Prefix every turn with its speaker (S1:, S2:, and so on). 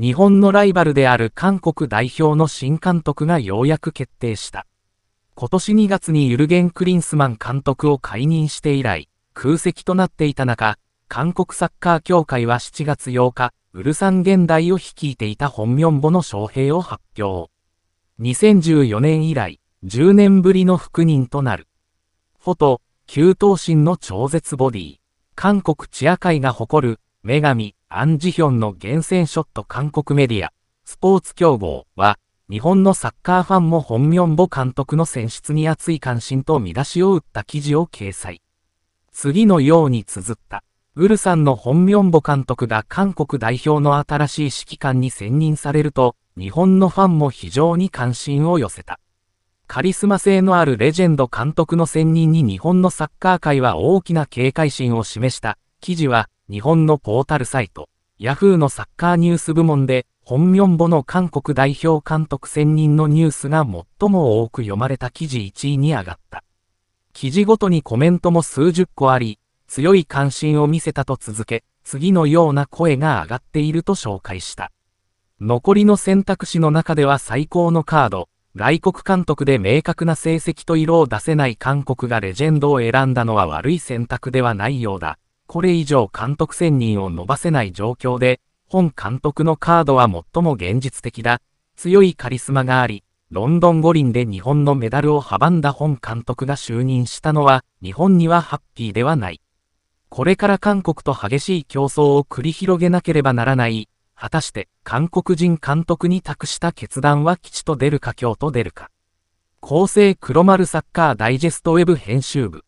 S1: 日本のライバルである韓国代表の新監督がようやく決定した。今年2月にユルゲン・クリンスマン監督を解任して以来、空席となっていた中、韓国サッカー協会は7月8日、ウルサン現代を率いていた本名簿の招聘を発表。2014年以来、10年ぶりの復任となる。フォト、旧東身の超絶ボディ。韓国チア界が誇る、女神、アン・ジヒョンの厳選ショット韓国メディア、スポーツ競合は、日本のサッカーファンも本名ミ監督の選出に熱い関心と見出しを打った記事を掲載。次のように綴った。ウルさんの本名ミ監督が韓国代表の新しい指揮官に選任されると、日本のファンも非常に関心を寄せた。カリスマ性のあるレジェンド監督の選任に日本のサッカー界は大きな警戒心を示した。記事は、日本のポータルサイト、Yahoo のサッカーニュース部門で、ホンミョンボの韓国代表監督選任のニュースが最も多く読まれた記事1位に上がった。記事ごとにコメントも数十個あり、強い関心を見せたと続け、次のような声が上がっていると紹介した。残りの選択肢の中では最高のカード、外国監督で明確な成績と色を出せない韓国がレジェンドを選んだのは悪い選択ではないようだ。これ以上監督選任を伸ばせない状況で、本監督のカードは最も現実的だ。強いカリスマがあり、ロンドン五輪で日本のメダルを阻んだ本監督が就任したのは、日本にはハッピーではない。これから韓国と激しい競争を繰り広げなければならない。果たして、韓国人監督に託した決断は吉と出るか京と出るか。厚生黒丸サッカーダイジェストウェブ編集部。